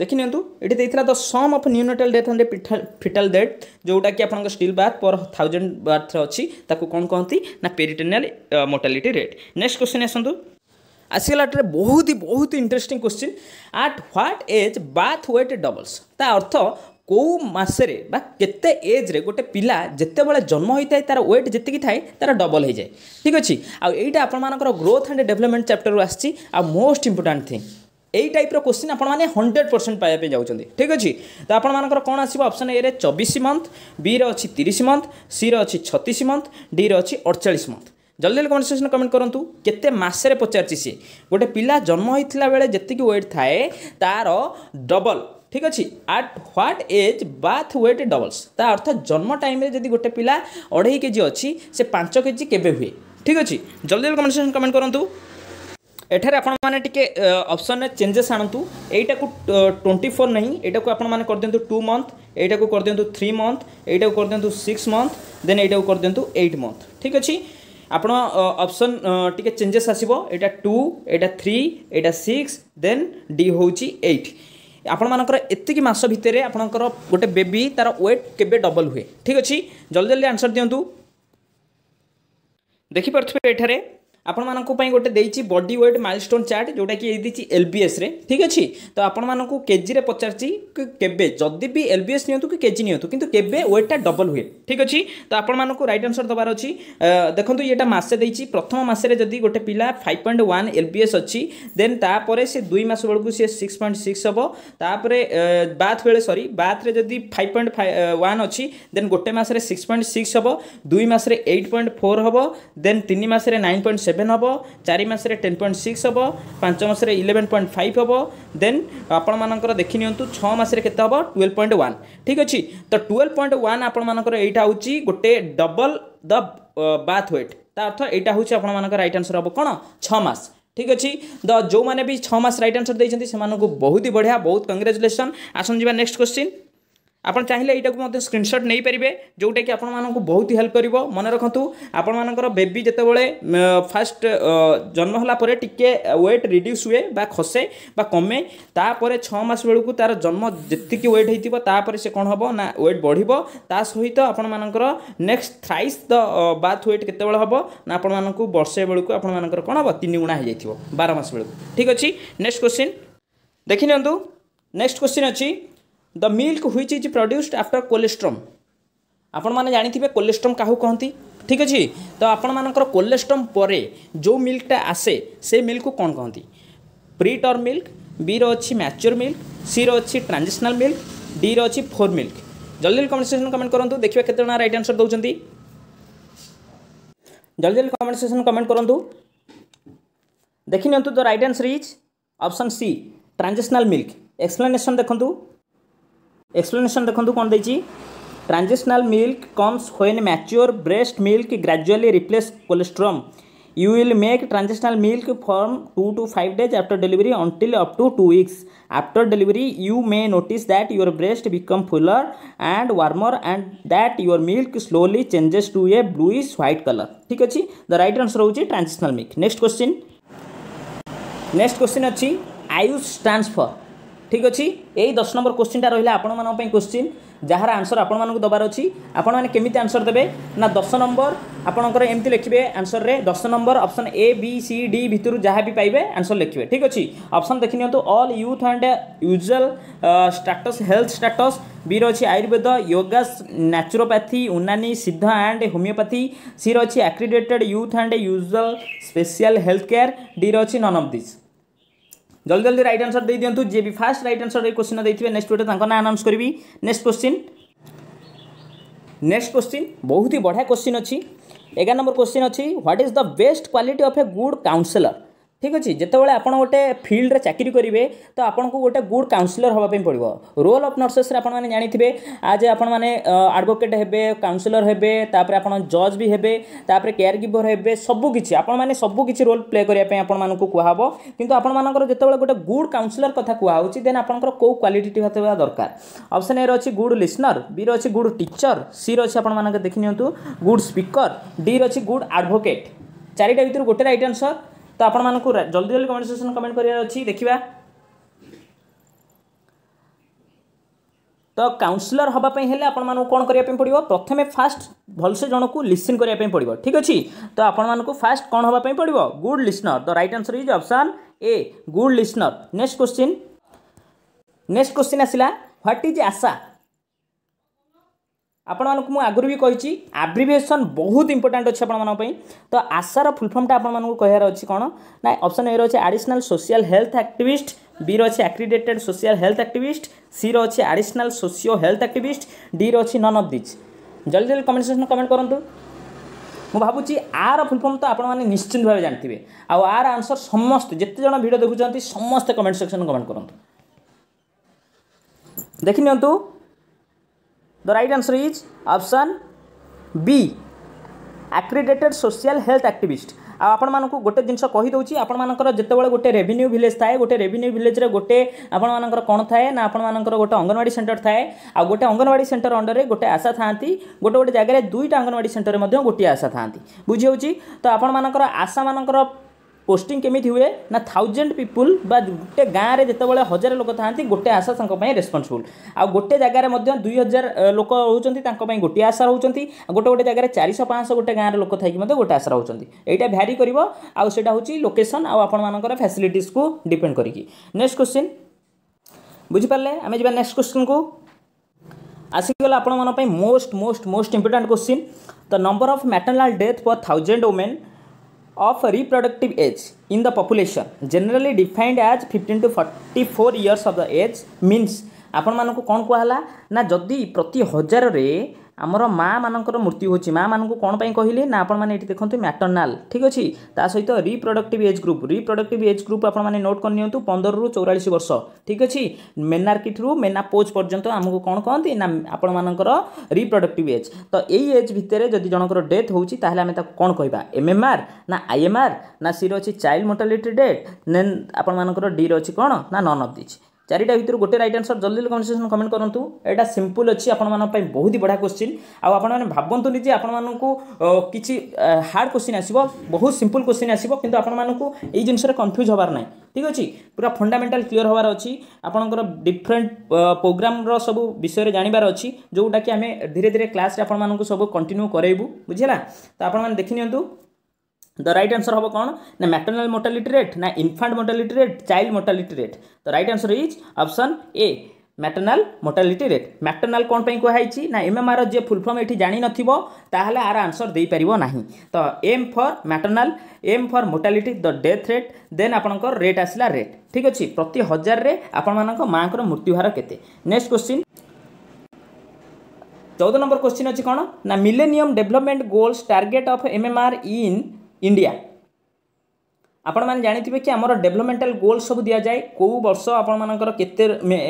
দেখি নিউ এটি দিয়েছিল the sum of neonatal death and fetal death যেটা কি আপনার still birth per thousand birth অছি তাকে কোণ কহতি না perinatal mortality rate next question আসন্তু আসিগলা এটার বহুত হি বহুত interesting question at what age birth weight doubles তা অর্থ কেউ মাসে বা কেতে এজ্রে গোটে পিলা যেতবে জন্ম হয়ে থাকে তার ওয়েট যেত থাকে তার ডবল হয়ে যায় ঠিক আছে আইটা আপনার গ্রোথ আন্ড ডেভেলপমেন্ট চ্যাপ্টর আসছে আর মোস্ট ইম্পর্টাট থিং এই টাইপ্র কোশ্চিন আপনার হন্ড্রেড পরসেন্ট পাইয়া যাচ্ছেন ঠিক আছে তো আপনার কোণ আসবে অপশন এ চবিশ মন্থ বি রে অছি তিরিশ মন্থ সি রে অছি ছতিশ মন্থ ডি রে অড়চাশ মন্থ জলদি জলদি কমেন্ট সেকশন কমেন্ট করতু কেতে মাসে পচারছি সি গোটে পিলা জন্ম হয়েছিল বেড়ে যেতে ওয়েট থাকে তার ডবল ঠিক আছে at what age birth weight doubles তা অর্থ জন্ম টাইমে যদি গোটে পিলা অড়াই কেজি অ পাঁচ কেজি কেবে হুয়ে ঠিক আছে জলদি জলদি কমেন্ট সেকশন কমেন্ট করতু ଏଠାରେ ଆପଣମାନେ ଟିକେ ଅପସନ୍ରେ ଚେଞ୍ଜେସ୍ ଆଣନ୍ତୁ ଏଇଟାକୁ ଟ୍ୱେଣ୍ଟି ଫୋର୍ ନାହିଁ ଏଇଟାକୁ ଆପଣମାନେ କରିଦିଅନ୍ତୁ ଟୁ ମନ୍ଥ ଏଇଟାକୁ କରିଦିଅନ୍ତୁ ଥ୍ରୀ ମନ୍ଥ ଏଇଟାକୁ କରିଦିଅନ୍ତୁ ସିକ୍ସ ମନ୍ଥ ଦେନ୍ ଏଇଟାକୁ କରିଦିଅନ୍ତୁ ଏଇଟ୍ ମନ୍ଥ ଠିକ୍ ଅଛି ଆପଣ ଅପସନ୍ ଟିକେ ଚେଞ୍ଜେସ୍ ଆସିବ ଏଇଟା ଟୁ ଏଇଟା ଥ୍ରୀ ଏଇଟା ସିକ୍ସ ଦେନ୍ ଡି ହେଉଛି ଏଇଟ୍ ଆପଣମାନଙ୍କର ଏତିକି ମାସ ଭିତରେ ଆପଣଙ୍କର ଗୋଟେ ବେବି ତା'ର ୱେଟ୍ କେବେ ଡବଲ୍ ହୁଏ ଠିକ୍ ଅଛି ଜଲ୍ଦି ଜଲ୍ଦି ଆନ୍ସର୍ ଦିଅନ୍ତୁ ଦେଖିପାରୁଥିବେ ଏଠାରେ ଆପଣମାନଙ୍କ ପାଇଁ ଗୋଟେ ଦେଇଛି ବଡି ୱେଟ୍ ମାଇଲଷ୍ଟୋନ୍ ଚାର୍ଟ ଯେଉଁଟାକି ଦେଇଛି ଏଲ୍ବିଏସ୍ରେ ଠିକ୍ ଅଛି ତ ଆପଣମାନଙ୍କୁ କେଜିରେ ପଚାରିଛି କେବେ ଯଦି ବି ଏଲ୍ବିଏସ୍ ନିଅନ୍ତୁ କି କେଜି ନିଅନ୍ତୁ କିନ୍ତୁ କେବେ ୱେଟ୍ଟା ଡବଲ୍ ହୁଏ ଠିକ୍ ଅଛି ତ ଆପଣମାନଙ୍କୁ ରାଇଟ୍ ଆନ୍ସର୍ ଦେବାର ଅଛି ଦେଖନ୍ତୁ ଇଏଟା ମାସେ ଦେଇଛି ପ୍ରଥମ ମାସରେ ଯଦି ଗୋଟେ ପିଲା ଫାଇଭ୍ ପଏଣ୍ଟ ୱାନ୍ ଏଲ୍ବିଏସ୍ ଅଛି ଦେନ୍ ତାପରେ ସେ ଦୁଇ ମାସ ବେଳକୁ ସିଏ ସିକ୍ସ ପଏଣ୍ଟ ସିକ୍ସ ହେବ ତାପରେ ବାଥ୍ ବେଳେ ସରି ବାଥ୍ରେ ଯଦି ଫାଇଭ୍ ପଏଣ୍ଟ ୱାନ୍ ଅଛି ଦେନ୍ ଗୋଟେ ମାସରେ ସିକ୍ସ ପଏଣ୍ଟ ସିକ୍ସ ହେବ ଦୁଇ ମାସରେ ଏଇଟ୍ ପଏଣ୍ଟ ଫୋର୍ ହେବ ଦେନ୍ ତିନି ମାସରେ ନାଇନ୍ ପଏଣ୍ଟ সেভেন হব চারি মাসে টেন পয়েন্ট সিক্স হব পাঁচ মাসে ইলেভেন পয়েন্ট ফাইভ হব দেন ଆପଣମାନଙ୍କର ଦେଖିନିଅନ୍ତୁ ଛଅ ମାସରେ କେତେ ହେବ ଟୁଏଲ୍ଭ ପଏଣ୍ଟ ୱାନ୍ ଠିକ୍ ଅଛି ତ ଟୁଏଲ୍ଭ ପଏଣ୍ଟ ୱାନ୍ ଆପଣମାନଙ୍କର ଏଇଟା ହେଉଛି ଗୋଟେ ଡବଲ୍ ଦ ବାଥ୍ ୱେଟ୍ ତା ଅର୍ଥ ଏଇଟା ହେଉଛି ଆପଣମାନଙ୍କର ରାଇଟ୍ ଆନ୍ସର୍ ହେବ କ'ଣ ଛଅ ମାସ ঠিক আছে দ যে ছমাস রাইট আনসর দিয়েছেন সে বহু বঢ়িয়া বহুত কংগ্রাচুলেসন আসুন যা নেক্সট কোশ্চিন ଆପଣ ଚାହିଁଲେ ଏଇଟାକୁ ମଧ୍ୟ ସ୍କ୍ରିନଶଟ୍ ନେଇପାରିବେ ଯେଉଁଟାକି ଆପଣମାନଙ୍କୁ ବହୁତ ହେଲ୍ପ କରିବ ମନେ ରଖନ୍ତୁ ଆପଣମାନଙ୍କର ବେବି ଯେତେବେଳେ ଫାଷ୍ଟ ଜନ୍ମ ହେଲା ପରେ ଟିକେ ୱେଟ୍ ରିଡ୍ୟୁସ୍ ହୁଏ ବା ଖସେ ବା କମେ ତାପରେ ଛଅ ମାସ ବେଳକୁ ତା'ର ଜନ୍ମ ଯେତିକି ୱେଟ୍ ହେଇଥିବ ତାପରେ ସେ କ'ଣ ହେବ ନା ୱେଟ୍ ବଢ଼ିବ ତା ସହିତ ଆପଣମାନଙ୍କର next thrice the birth weight କେତେବେଳେ ହେବ ନା ଆପଣମାନଙ୍କୁ ବର୍ଷେ ବେଳକୁ ଆପଣମାନଙ୍କର କ'ଣ ହେବ ତିନି ଗୁଣା ହେଇଯାଇଥିବ ବାର ମାସ ବେଳକୁ ଠିକ୍ ଅଛି ନେକ୍ସଟ କ୍ୱେଶ୍ଚିନ୍ ଦେଖିନିଅନ୍ତୁ ନେକ୍ସଟ କ୍ୱେଶ୍ଚିନ୍ ଅଛି the milk which is produced after colostrum आपण मैंने जानते कोलेट्रम का कहते ठीक अच्छे तो आपण मानकर कोलेट्रम पर जो मिल्कटा आसे से मिल्क को कौन कहती प्री प्रिटर मिल्क बी रही मैच्योर मिल्क सी रही ट्रांजिशनाल मिल्क डी रही फोर मिल्क जल्दी जल्दी कमेंट सेसन कमेंट करूँ देखिए कत रईट आंसर दूसरी जल्दी जल्दी कमेंट सेसन कमेंट करूँ देखनी the right answer is option C transitional milk explanation देखूँ एक्सप्लेनेसन देखु कौन दे transitional milk comes when mature breast milk gradually replace colostrum you will make transitional milk from 2 to 5 days after delivery until up to 2 weeks after delivery you may notice that your breast become fuller and warmer and that your milk slowly changes to a bluish white color ठीक अछि द राइट आंसर होची transitional milk next question next question अछि आयुष स्टैंड्स फॉर ঠিক ଅଛି ଏଇ ଦଶ ନମ୍ବର କୋଶ୍ଚିନ୍ଟା ରହିଲା ଆପଣମାନଙ୍କ ପାଇଁ କୋଶ୍ଚିନ୍ ଯାହାର ଆନ୍ସର ଆପଣମାନଙ୍କୁ ଦେବାର ଅଛି ଆପଣମାନେ କେମିତି ଆନ୍ସର ଦେବେ ନା ଦଶ ନମ୍ବର ଆପଣଙ୍କର ଏମିତି ଲେଖିବେ ଆନ୍ସରରେ ଦଶ number option A B C D ଭିତରୁ ଯାହା ବି ପାଇବେ ଆନ୍ସର ଲେଖିବେ ଠିକ୍ ଅଛି ଅପସନ୍ ଦେଖିନିଅନ୍ତୁ all youth and usual status health status ବିର ଅଛି Ayurveda yoga naturopathy Unani Siddha and homoeopathy ସିର ଅଛି accredited youth and usual special health care ଡିର ଅଛି ନନ୍ ଅଫ୍ ଦିସ୍ जल्दी जल्दी रईट आनसर दे दिखाँ जी भी फास्ट रईट आनसर ये क्वेश्चन देते नेक्स्ट भिडियो ना आनाउंस करी नेक्स्ट क्वेश्चन नेक्स्ट क्वेश्चन बहुत ही बढ़िया क्वेश्चन अच्छी एगार नंबर क्वेश्चन अच्छी what is the best quality of a good counsellor ঠিক ଅଛି ଯେତେବେଳେ ଆପଣ ଗୋଟେ ଫିଲ୍ଡରେ ଚାକିରି କରିବେ ତ ଆପଣଙ୍କୁ ଗୋଟେ ଗୁଡ଼୍ କାଉନସିଲର୍ ହେବା ପାଇଁ ପଡ଼ିବ ରୋଲ୍ ଅଫ୍ ନର୍ସେସ୍ରେ ଆପଣମାନେ ଜାଣିଥିବେ ଆଜ୍ ଆପଣମାନେ ଆଡ଼ଭୋକେଟ୍ ହେବେ କାଉନସିଲର୍ ହେବେ ତାପରେ ଆପଣ ଜଜ୍ ବି ହେବେ ତାପରେ କେୟାର ଗିଭର୍ ହେବେ ସବୁକିଛି ଆପଣମାନେ ସବୁକିଛି ରୋଲ୍ ପ୍ଲେ କରିବା ପାଇଁ ଆପଣମାନଙ୍କୁ କୁହାହେବ କିନ୍ତୁ ଆପଣମାନଙ୍କର ଯେତେବେଳେ ଗୋଟେ ଗୁଡ଼୍ କାଉନସିଲର୍ କଥା କୁହାହେଉଛି ଦେନ୍ ଆପଣଙ୍କର କେଉଁ କ୍ୱାଲିଟି ହେବା ଦରକାର ଅପସନ୍ ଏରେ ଅଛି ଗୁଡ଼୍ ଲିସନର୍ ବିର ଅଛି ଗୁଡ଼୍ ଟିଚର୍ ସିର ଅଛି ଆପଣମାନଙ୍କ ଦେଖିନିଅନ୍ତୁ ଗୁଡ଼୍ ସ୍ପିକର୍ ଡିର ଅଛି ଗୁଡ଼୍ ଆଡ଼ଭୋକେଟ୍ ଚାରିଟା ଭିତରୁ ଗୋଟେ ରାଇଟ୍ ଆନ୍ସର୍ तो ଆପଣମାନଙ୍କୁ ଜଲ୍ଦି ଜଲ୍ଦି କମେଣ୍ଟ ସେକ୍ସନ୍ କମେଣ୍ଟ କରିବାର ଅଛି ଦେଖିବା ତ କାଉନସିଲର ହେବା ପାଇଁ ହେଲେ ଆପଣମାନଙ୍କୁ କ'ଣ କରିବା ପାଇଁ ପଡ଼ିବ ପ୍ରଥମେ ଫାଷ୍ଟ ଭଲସେ ଜଣକୁ ଲିସନ୍ କରିବା ପାଇଁ ପଡ଼ିବ ଠିକ୍ ଅଛି ତ ଆପଣମାନଙ୍କୁ ଫାଷ୍ଟ କ'ଣ ହେବା ପାଇଁ ପଡ଼ିବ good listener the right answer is option A good listener next question next question ଆସିଲା ହ୍ୱାଟ୍ ଇଜ୍ ଆଶା ଆପଣମାନଙ୍କୁ ମୁଁ ଆଗରୁ ବି କହିଛି ଆବ୍ରିଭିଏସନ୍ ବହୁତ ଇମ୍ପୋର୍ଟାଣ୍ଟ ଅଛି ଆପଣମାନଙ୍କ ପାଇଁ ତ ଆଶାର ଫୁଲଫର୍ମଟା ଆପଣମାନଙ୍କୁ କହିବାର ଅଛି କ'ଣ ନା ଅପସନ୍ ଏର ଅଛି ଆଡ଼ିସନାଲ୍ ସୋସିଆଲ୍ ହେଲ୍ଥ ଆକ୍ଟିଭିଷ୍ଟ ବିର ଅଛି ଆକ୍ରିଡେଟେଡ୍ ସୋସିଆଲ୍ ହେଲ୍ଥ ଆକ୍ଟିଭିଷ୍ଟ ସିର ଅଛି ଆଡ଼ିସନାଲ୍ ସୋସିଓ ହେଲ୍ଥ ଆକ୍ଟିଭିଷ୍ଟ ଡିର ଅଛି ନନ୍ ଅଫ୍ ଦିଜ୍ ଜଲ୍ଦି ଜଲ୍ଦି କମେଣ୍ଟ ସେକ୍ସନ୍ କମେଣ୍ଟ କରନ୍ତୁ ମୁଁ ଭାବୁଛି ଆର ଫୁଲଫର୍ମ ତ ଆପଣମାନେ ନିଶ୍ଚିନ୍ତ ଭାବେ ଜାଣିଥିବେ ଆଉ ଆର ଆନ୍ସର ସମସ୍ତେ ଯେତେ ଜଣ ଭିଡ଼ିଓ ଦେଖୁଛନ୍ତି ସମସ୍ତେ କମେଣ୍ଟ ସେକ୍ସନ୍ କମେଣ୍ଟ କରନ୍ତୁ ଦେଖିନିଅନ୍ତୁ The right answer is option B. Accredited social health activist. ଆଉ ଆପଣମାନଙ୍କୁ ଗୋଟେ ଜିନିଷ କହିଦେଉଛି ଆପଣମାନଙ୍କର ଯେତେବେଳେ ଗୋଟେ ରେଭିନ୍ୟୁ ଭିଲେଜ୍ ଥାଏ ଗୋଟେ ରେଭିନ୍ୟୁ ଭିଲେଜ୍ରେ ଗୋଟେ ଆପଣମାନଙ୍କର କ'ଣ ଥାଏ ନା ଆପଣମାନଙ୍କର ଗୋଟେ ଅଙ୍ଗନବାଡ଼ି ସେଣ୍ଟର ଥାଏ ଆଉ ଗୋଟେ ଅଙ୍ଗନବାଡ଼ି ସେଣ୍ଟର ଅଣ୍ଡରରେ ଗୋଟେ ଆଶା ଥାଆନ୍ତି ଗୋଟେ ଗୋଟେ ଜାଗାରେ ଦୁଇଟା ଅଙ୍ଗନବାଡ଼ି ସେଣ୍ଟରରେ ମଧ୍ୟ ଗୋଟିଏ ଆଶା ଥାଆନ୍ତି ବୁଝି ହେଉଛି ତ ଆପଣମାନଙ୍କର ଆଶାମାନଙ୍କର পোস্টিং কেমিতি হুয়ে না থাউজেন্ড পিপুল বা গোটে গাঁরে যেতবে হাজার লোক থাকে গোটে আশা তাঁর রেসপন্সিবল আোটে জায়গার দুই হাজার লোক রোচান তাঁর গোটিয়ে আশা রোচান গোটে গোটে জায়গায় চারিশ পাঁচশ গোটে গাঁরে লোক থাকি গোটে আশা রোচান এইটা ভ্যারি করব আইটা হচ্ছে লোকেসন আপনার ফ্যাসিলিটিস কু ডিপেড করি নেক্সট কোশ্চিন বুঝিপারে আমি যা নেক্সট কোশ্চিন কু ଆସିଗଲା ଆପଣମାନଙ୍କ ପାଇଁ most most most important question the number of maternal death for thousand women of reproductive age in the population generally defined as 15 to 44 years of the age means ଆପଣମାନଙ୍କୁ କ'ଣ କୁହାହେଲା ନା ଯଦି ପ୍ରତି ହଜାରରେ ଆମର ମାଆମାନଙ୍କର ମୃତ୍ୟୁ ହେଉଛି ମାଆମାନଙ୍କୁ କ'ଣ ପାଇଁ କହିଲେ ନା ଆପଣମାନେ ଏଠି ଦେଖନ୍ତୁ ମ୍ୟାଟର୍ନାଲ୍ ଠିକ୍ ଅଛି ତା ସହିତ reproductive age group reproductive age group ଆପଣମାନେ ନୋଟ୍ କରିନିଅନ୍ତୁ ପନ୍ଦରରୁ ଚଉରାଳିଶ ବର୍ଷ ଠିକ୍ ଅଛି ମେନାର୍କିଟ୍ରୁ ମେନା ପୋଜ୍ ପର୍ଯ୍ୟନ୍ତ ଆମକୁ କ'ଣ କହନ୍ତି ନା ଆପଣମାନଙ୍କର ରିପ୍ରଡକ୍ଟିଭ୍ ଏଜ୍ ତ ଏଇ ଏଜ୍ ଭିତରେ ଯଦି ଜଣଙ୍କର ଡେଥ୍ ହେଉଛି ତାହେଲେ ଆମେ ତାକୁ କ'ଣ କହିବା ଏମ୍ଏମ୍ଆର୍ ନା ଆଇଏମ୍ଆର୍ ନା ସିର ଅଛି ଚାଇଲ୍ଡ ମୋର୍ଟାଲିଟି ଡେଟ୍ ଦେନ୍ ଆପଣମାନଙ୍କର ଡିର ଅଛି କ'ଣ ନା ନନ୍ ଅଫ୍ ଦିଜ୍ চারিটা ভিতর গোটে রাইট আনসর জলদি কনসেসন কমেন্ট করতু এটা সিম্পল অছি আপনার বহুত বড়া কোশ্চিন আপনার ভাবতু যে আপনার কিছু হার্ড কোশ্চিন আসব বহু সিম্পল কোশ্চিন আসব কিন্তু আপনার এই জিনিসের কনফ্যুজ হবার না ঠিক আছে পুরা ফন্ডামেন্টাল ক্লিয়ার হবার অছি আপনার ডিফরেন্ট প্রোগ্রামর সব বিষয়ে জাণবার অছি যেটা কি আমি ধীরে ধীরে ক্লাসে আপনার সব কন্টিনিউ করাইবু বুঝলা তো আপনার দেখি নিউ द रईट आंसर हम कौन ना मैटरनाल मोर्टालिटी रेट ना infant mortality rate child mortality rate the right answer is option A maternal mortality rate maternal କ'ଣ ପାଇଁ କୁହାହେଇଛି ନା ଏମ୍ଏମ୍ଆର ଯିଏ ଫୁଲ୍ ଫର୍ମ ଏଠି ଜାଣିନଥିବ ତାହେଲେ ଆର ଆନ୍ସର୍ ଦେଇପାରିବ ନାହିଁ ତ M for maternal M for mortality the death rate then ଆପଣଙ୍କର ରେଟ୍ ଆସିଲା ରେଟ୍ ଠିକ୍ ଅଛି ପ୍ରତି ହଜାରରେ ଆପଣମାନଙ୍କ ମାଆଙ୍କର ମୃତ୍ୟୁହାର କେତେ ନେକ୍ସଟ କ୍ୱେଶ୍ଚିନ୍ ଚଉଦ ନମ୍ବର କ୍ୱେଶ୍ଚିନ୍ ଅଛି କ'ଣ ନା millennium development goals target of MMR in India ଆପଣମାନେ ଜାଣିଥିବେ କି ଆମର ଡେଭଲପମେଣ୍ଟାଲ ଗୋଲ୍ ସବୁ ଦିଆଯାଏ କେଉଁ ବର୍ଷ ଆପଣମାନଙ୍କର କେତେ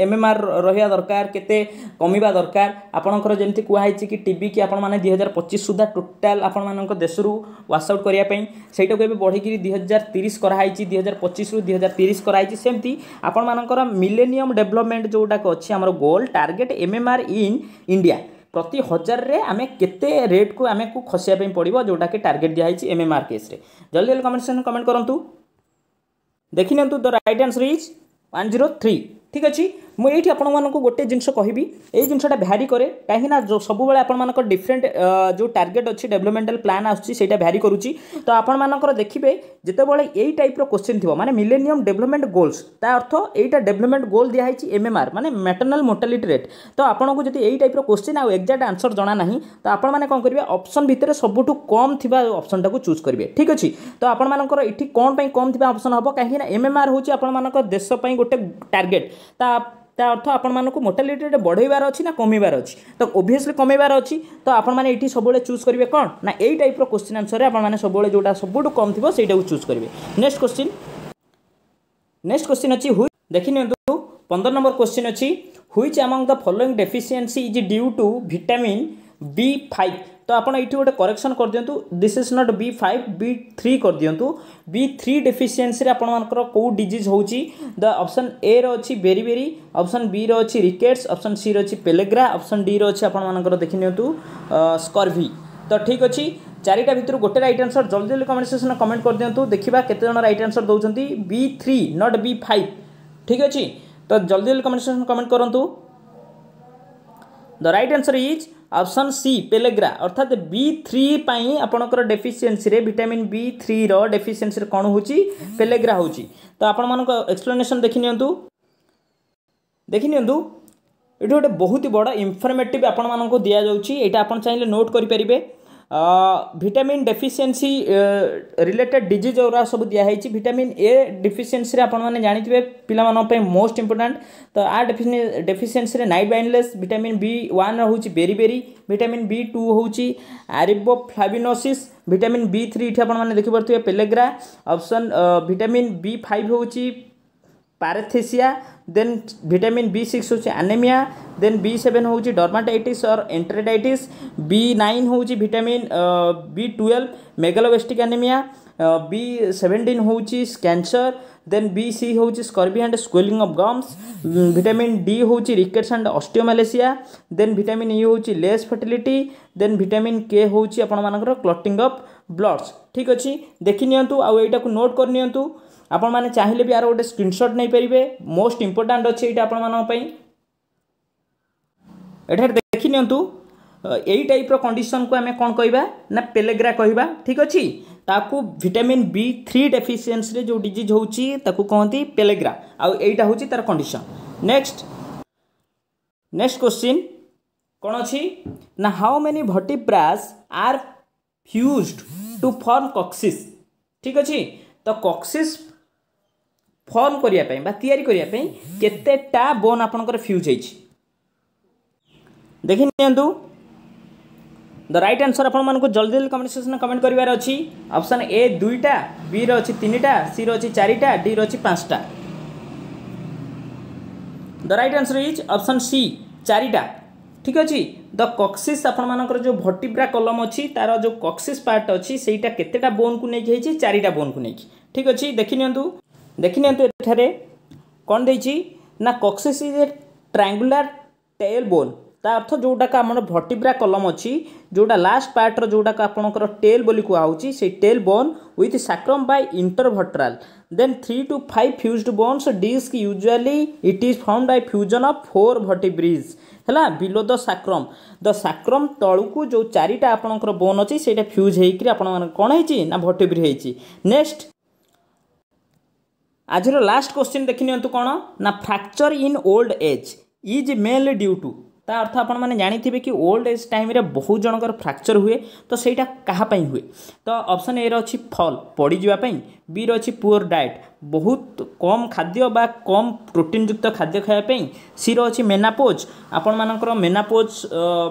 ଏମ୍ ଏମ୍ ଆର୍ ରହିବା ଦରକାର କେତେ କମିବା ଦରକାର ଆପଣଙ୍କର ଯେମିତି କୁହାହେଇଛି କି ଟିବିକି ଆପଣମାନେ ଦୁଇ ହଜାର ପଚିଶ ସୁଦ୍ଧା ଟୋଟାଲ ଆପଣମାନଙ୍କ ଦେଶରୁ ୱାସ୍ ଆଉଟ୍ କରିବା ପାଇଁ ସେଇଟାକୁ ଏବେ ବଢ଼ିକିରି ଦୁଇ ହଜାର ତିରିଶ କରାହେଇଛି ଦୁଇ ହଜାର ପଚିଶରୁ ଦୁଇ ହଜାର ତିରିଶ କରାହେଇଛି ସେମିତି ଆପଣମାନଙ୍କର ମିଲେନିୟମ୍ ଡେଭଲପମେଣ୍ଟ ଯେଉଁଟାକ ଅଛି ଆମର goal target M M R in India ପ୍ରତି ହଜାରରେ ଆମେ କେତେ ରେଟ୍କୁ ଆମକୁ ଖସିବା ପାଇଁ ପଡ଼ିବ ଯେଉଁଟାକି ଟାର୍ଗେଟ୍ ଦିଆହେଇଛି ଏମ୍ ଏମ୍ ଆର୍ କେସ୍ରେ ଜଲ୍ଦି ଜଲ୍ଦି କମେଣ୍ଟ ସେକ୍ସନ୍ କମେଣ୍ଟ କରନ୍ତୁ ଦେଖିନିଅନ୍ତୁ the right answer is one zero three ଠିକ୍ ଅଛି ମୁଁ ଏଇଠି ଆପଣମାନଙ୍କୁ ଗୋଟେ ଜିନିଷ କହିବି ଏଇ ଜିନିଷଟା ଭ୍ୟାରି କରେ କାହିଁକିନା ସବୁବେଳେ ଆପଣମାନଙ୍କ ଡିଫରେଣ୍ଟ ଯେଉଁ ଟାର୍ଗେଟ୍ ଅଛି ଡେଭଲପମେଣ୍ଟାଲ୍ ପ୍ଲାନ୍ ଆସୁଛି ସେଇଟା ଭ୍ୟାରି କରୁଛି ତ ଆପଣମାନଙ୍କର ଦେଖିବେ ଯେତେବେଳେ ଏଇ ଟାଇପ୍ର କୋଶ୍ଚିନ୍ ଥିବ ମାନେ ମିଲେନିୟମ୍ ଡେଭଲପମେଣ୍ଟ ଗୋଲ୍ସ ତା ଅର୍ଥ ଏଇଟା ଡେଭଲପମେଣ୍ଟ ଗୋଲ୍ ଦିଆହେଇଛି ଆର୍ ମାନେ ମ୍ୟାଟର୍ନାଲ୍ ମୋର୍ଟାଲିଟି ରେଟ୍ ତ ଆପଣଙ୍କୁ ଯଦି ଏଇ ଟାଇପ୍ର କୋଶ୍ଚିନ୍ ଆଉ ଏକ୍ଜାକ୍ଟ ଆନ୍ସର୍ ଜଣା ନାହିଁ ତ ଆପଣମାନେ କ'ଣ କରିବେ ଅପସନ୍ ଭିତରେ ସବୁଠୁ କମ୍ ଥିବା ଅପସନ୍ଟାକୁ ଚୁଜ୍ କରିବେ ଠିକ୍ ଅଛି ତ ଆପଣମାନଙ୍କର ଏଠି କ'ଣ ପାଇଁ କମ୍ ଥିବା ଅପସନ୍ ହେବ କାହିଁକିନା ଏମ୍ ଏମ୍ ଆର୍ ହେଉଛି ଆପଣମାନଙ୍କ ଦେଶ ପାଇଁ ଗୋଟେ ଟାର୍ଗେଟ୍ ତା ତା ଅର୍ଥ ଆପଣମାନଙ୍କୁ ମୋର୍ଟାଲିଟି ରେଟ୍ ବଢ଼େଇବାର ଅଛି ନା କମେଇବାର ଅଛି ତ ଓଭିୟସ୍ଲି କମେଇବାର ଅଛି ତ ଆପଣମାନେ ଏଠି ସବୁବେଳେ ଚୁଜ୍ କରିବେ କ'ଣ ନା ଏଇ ଟାଇପ୍ର କୋଶ୍ଚିନ୍ ଆନ୍ସର୍ରେ ଆପଣମାନେ ସବୁବେଳେ ଯେଉଁଟା ସବୁଠୁ କମ୍ ଥିବ ସେଇଟାକୁ ଚୁଜ୍ କରିବେ ନେକ୍ସଟ କୋଶ୍ଚିନ୍ ନେକ୍ସଟ କୋଶ୍ଚିନ୍ ଅଛି ହୁ ଦେଖିନିଅନ୍ତୁ ପନ୍ଦର ନମ୍ବର କୋଶ୍ଚିନ୍ ଅଛି which among the following deficiency is due to vitamin B five तो आप ये गोटे करेक्शन कर दिंतु this is not B five B three कर दिंतु बी थ्री डेफिसीयसी आपर कौ डिज हो अप्सन ए रही बेरीबेरी अप्सन बी रही रिकेट्स अप्सन सी रही पेलेग्रा अप्सन डी रही आपर देखी नियंतु स्कर्भि तो ठीक अच्छे चारिटा भितर गोटे रईट आनसर जल्दी जल्दी कमेंट सेक्शन कमेंट कर दिंतु देखा केत रईट आंसर दौरान B three not B five ठीक अच्छे तो जल्दी जल्दी कमेंट सेक्शन कमेंट करूँ the right answer is option C pellagra अर्थात बी थ्री आपंकर डेफिसीयसी भिटामिन बी थ्री रेफिसीयसी कौन हो पेलेग्रा हो तो आपण मान एक्सप्लेनेसन देखनी देखनी ये गोटे बहुत बड़ा इनफर्मेटिव आपण मानक दि जाऊँगी यहाँ आप चाहिए नोट करें भिटामिन डेफिसीयसी रिलेटेड डिजिज गुरा सब दिखाई भिटामिन ए डेफिसीयसी आपने जानते हैं पे मोस्ट इंपोर्टां तो आ deficiency night blindness vitamin B one रोच beriberi vitamin B two हूँ ariboflavinosis vitamin B three ये आपने देखिपे pellagra option vitamin B five हूँ paraesthesia then vitamin B six हूँ आनेमिया देन बी सेवेन हूँ डर्माटाइटिस और एंट्रेटाइटिस बी नाइन हूँ vitamin B twelve megaloblastic anaemia B seventeen हूँ कैंसर देन बी सी हूँ scurvy and swelling of gums vitamin D हूँ rickets and osteomalacia then vitamin E हूँ लेस फर्टिलिटी देन भिटामिन के हूँ आपण मानकर क्लटिंग अफ ब्लड्स ठीक अच्छे देखी ଆଉ ଏଇଟାକୁ ନୋଟ୍ आपने चाहिए भी आर गोटे स्क्रीनसट नहीं पारे मोस्ट इंपोर्टाट अच्छे ये आपई एटार देखी नि टाइप्र कंडीशन को आम कौन कह पेलेग्रा कह ठीक अच्छे ताकु विटामिन बी थ्री डेफिसीयसी जो डिज हो कहते पेलेग्रा आईटा हूँ तार कंडीशन नेक्स्ट नेक्स्ट क्वेश्चन कौन अच्छी ना how many vertebrae are fused to form coccyx ठीक अच्छे तो कक्सीस ଫର୍ମ କରିବା ପାଇଁ ବା ତିଆରି କରିବା ପାଇଁ କେତେଟା ବୋନ୍ ଆପଣଙ୍କର ଫ୍ୟୁଜ୍ ହେଇଛି ଦେଖି ନିଅନ୍ତୁ ଦ ରାଇଟ୍ ଆନ୍ସର୍ ଆପଣମାନଙ୍କୁ ଜଲ୍ଦି ଜଲ୍ଦି କମେଣ୍ଟ ସେକ୍ସନ୍ କମେଣ୍ଟ କରିବାର ଅଛି ଅପସନ୍ ଏ ଦୁଇଟା ବିର ଅଛି ତିନିଟା ସିର ଅଛି ଚାରିଟା ଡିର ଅଛି ପାଞ୍ଚଟା the right answer is option C ଚାରିଟା ঠিক আছে দ কক্সিস আপনার যে ভটিব্রা কলম অছি তার যে কক্সিস পার্ট অছি সেইটা কেতেটা বোন কু নেই হয়েছে চারিটা বোন কু নেই ঠিক আছে দেখি নিয়ন্তু ଦେଖିନିଅନ୍ତୁ ଏଠାରେ କ'ଣ ଦେଇଛି ନା coccyx is a triangular tail bone ତା ଅର୍ଥ ଯେଉଁଟାକ ଆମର ଭଟିବ୍ରା କଲମ ଅଛି ଯେଉଁଟା ଲାଷ୍ଟ ପାର୍ଟର ଯେଉଁଟାକ ଆପଣଙ୍କର ଟେଲ୍ ବୋଲି କୁହାହେଉଛି ସେଇ tail bone with sacrum by intervertebral then three to five fused bones disc usually it is form by fusion of four vertebrae ହେଲା ବିଲୋ ଦ ସାକ୍ରମ୍ ଦ ସାକ୍ରମ୍ ତଳକୁ ଯେଉଁ ଚାରିଟା ଆପଣଙ୍କର ବୋନ୍ ଅଛି ସେଇଟା ଫ୍ୟୁଜ୍ ହେଇକିରି ଆପଣଙ୍କର କ'ଣ ହେଇଛି ନା ଭଟିବ୍ରି ହେଇଛି ନେକ୍ସଟ ଆଜିର ଲାଷ୍ଟ କ୍ୱେଶ୍ଚିନ୍ ଦେଖିନିଅନ୍ତୁ କ'ଣ ନା fracture in old age is male due to ତା ଅର୍ଥ ଆପଣମାନେ ଜାଣିଥିବେ କି ଓଲ୍ଡ ଏଜ୍ ଟାଇମ୍ରେ ବହୁତ ଜଣଙ୍କର ଫ୍ରାକ୍ଚର୍ ହୁଏ ତ ସେଇଟା କାହା ପାଇଁ ହୁଏ ତ ଅପସନ୍ ଏର ଅଛି ଫଲ୍ ପଡ଼ିଯିବା ପାଇଁ ବିର ଅଛି ପୁଅର୍ ଡାଏଟ୍ ବହୁତ କମ୍ ଖାଦ୍ୟ ବା କମ୍ ପ୍ରୋଟିନ୍ଯୁକ୍ତ ଖାଦ୍ୟ ଖାଇବା ପାଇଁ ସିର ଅଛି ମେନାପୋଜ୍ ଆପଣମାନଙ୍କର ମେନାପୋଜ୍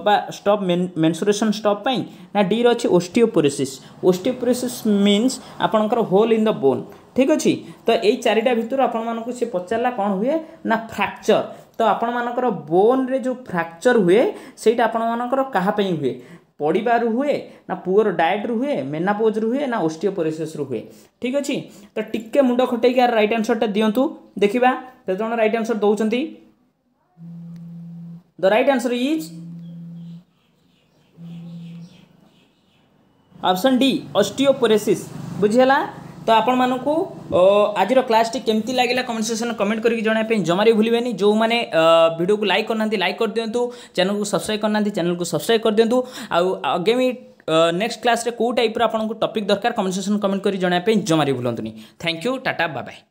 ବା ଷ୍ଟପ୍ ମେନ୍ସୁରେସନ୍ ଷ୍ଟପ୍ ପାଇଁ ନା ଡିର ଅଛି ଓଷ୍ଟିଓପୋରିସିସ୍ ଓଷ୍ଟିଓପୋରିସିସ୍ ମିନ୍ସ ଆପଣଙ୍କର ହୋଲ୍ ଇନ୍ ଦ ବୋନ୍ ଠିକ୍ ଅଛି ତ ଏଇ ଚାରିଟା ଭିତରୁ ଆପଣମାନଙ୍କୁ ସେ ପଚାରିଲା କ'ଣ ହୁଏ ନା ଫ୍ରାକ୍ଚର୍ ତ ଆପଣମାନଙ୍କର ବୋନ୍ରେ ଯେଉଁ ଫ୍ରାକ୍ଚର୍ ହୁଏ ସେଇଟା ଆପଣମାନଙ୍କର କାହା ପାଇଁ ହୁଏ ପଡ଼ିବାରୁ ହୁଏ ନା ପୁଅର ଡାଏଟ୍ରୁ ହୁଏ ମେନାପୋଜ୍ରୁ ହୁଏ ନା ଓଷ୍ଟିଓପୋରୋସିସ୍ରୁ ହୁଏ ଠିକ୍ ଅଛି ତ ଟିକେ ମୁଣ୍ଡ ଖଟେଇକି ଆର ରାଇଟ୍ ଆନ୍ସର୍ଟା ଦିଅନ୍ତୁ ଦେଖିବା କେତେ ଜଣ ରାଇଟ୍ ଆନ୍ସର୍ ଦେଉଛନ୍ତି the right answer is option D osteoporosis ବୁଝିହେଲା ତ ଆପଣମାନଙ୍କୁ ଆଜିର କ୍ଲାସ୍ଟି କେମିତି ଲାଗିଲା କମେଣ୍ଟ ସେକ୍ସନ୍ରେ କମେଣ୍ଟ କରିକି ଜଣାଇବା ପାଇଁ ଜମାରେ ଭୁଲିବେନି ଯେଉଁମାନେ ଭିଡ଼ିଓକୁ ଲାଇକ୍ କରିନାହାନ୍ତି ଲାଇକ୍ କରିଦିଅନ୍ତୁ ଚ୍ୟାନେଲକୁ ସବସ୍କ୍ରାଇବ୍ କରିନାହାନ୍ତି ଚ୍ୟାନେଲକୁ ସବସ୍କ୍ରାଇବ୍ କରିଦିଅନ୍ତୁ ଆଉ ଆଗାମୀ ନେକ୍ସଟ କ୍ଲାସ୍ରେ କେଉଁ ଟାଇପ୍ର ଆପଣଙ୍କୁ ଟପିକ୍ ଦରକାର କମେଣ୍ଟ ସେକ୍ସନ୍ କମେଣ୍ଟ କରି ଜଣାଇବା ପାଇଁ ଜମାରେ ଭୁଲନ୍ତୁନି ଥ୍ୟାଙ୍କ ୟୁ ଟାଟା ବାବାଏ